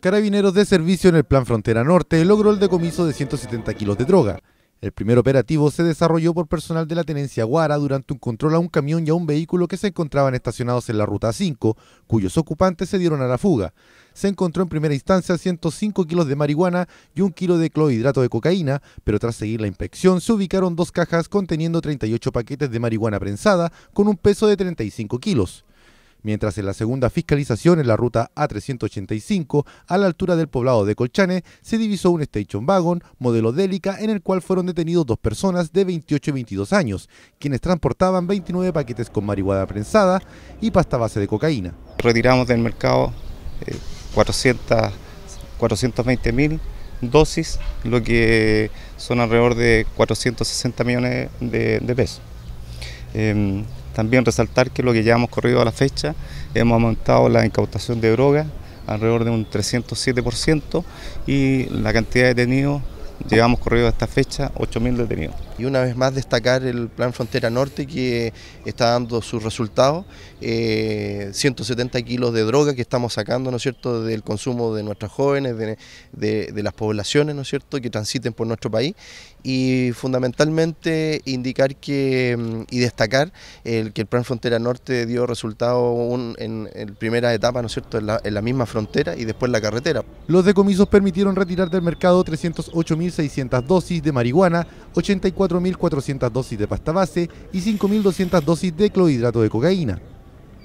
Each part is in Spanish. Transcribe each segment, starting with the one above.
Carabineros de Servicio en el Plan Frontera Norte logró el decomiso de 170 kilos de droga. El primer operativo se desarrolló por personal de la Tenencia Guara durante un control a un camión y a un vehículo que se encontraban estacionados en la Ruta 5, cuyos ocupantes se dieron a la fuga. Se encontró en primera instancia 105 kilos de marihuana y un kilo de clorhidrato de cocaína, pero tras seguir la inspección se ubicaron dos cajas conteniendo 38 paquetes de marihuana prensada con un peso de 35 kilos mientras en la segunda fiscalización en la ruta A385, a la altura del poblado de Colchane, se divisó un station wagon modelo Delica en el cual fueron detenidos dos personas de 28 y 22 años, quienes transportaban 29 paquetes con marihuana prensada y pasta base de cocaína. Retiramos del mercado 400, eh, 420 dosis, lo que son alrededor de 460 millones de, pesos. Em, también resaltar que lo que ya hemos corrido a la fecha, hemos aumentado la incautación de drogas alrededor de un 307% y la cantidad de detenidos Llevamos corrido a esta fecha 8.000 detenidos. Y una vez más destacar el Plan Frontera Norte que está dando sus resultados, 170 eh, kilos de droga que estamos sacando, ¿no es cierto?, del consumo de nuestros jóvenes, de, las poblaciones, ¿no es cierto?, que transiten por nuestro país y fundamentalmente indicar que mm, y destacar que el Plan Frontera Norte dio resultados en, primera etapa, ¿no es cierto?, en la, en la misma frontera y después la carretera. Los decomisos permitieron retirar del mercado 308.600 dosis de marihuana, 84.400 dosis de pasta base y 5.200 dosis de clorhidrato de cocaína.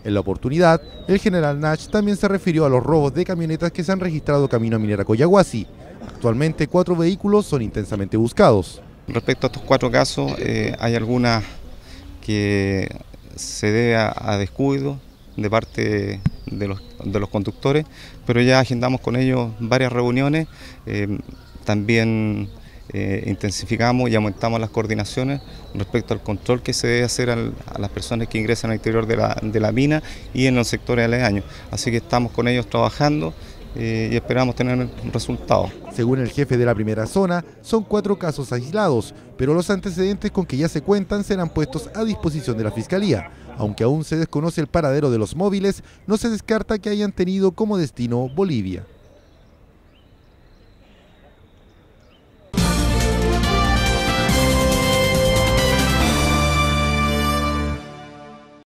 En la oportunidad, el general Nash también se refirió a los robos de camionetas que se han registrado camino a Minera Coyahuasi. Actualmente, cuatro vehículos son intensamente buscados. Respecto a estos cuatro casos, eh, hay algunas que se debe a, a descuido de parte de los, conductores, pero ya agendamos con ellos varias reuniones, eh, también eh, intensificamos y aumentamos las coordinaciones respecto al control que se debe hacer a las personas que ingresan al interior de la, mina y en los sectores aledaños. Así que estamos con ellos trabajando eh, y esperamos tener resultados. Según el jefe de la primera zona, son cuatro casos aislados, pero los antecedentes con que ya se cuentan serán puestos a disposición de la Fiscalía. Aunque aún se desconoce el paradero de los móviles, no se descarta que hayan tenido como destino Bolivia.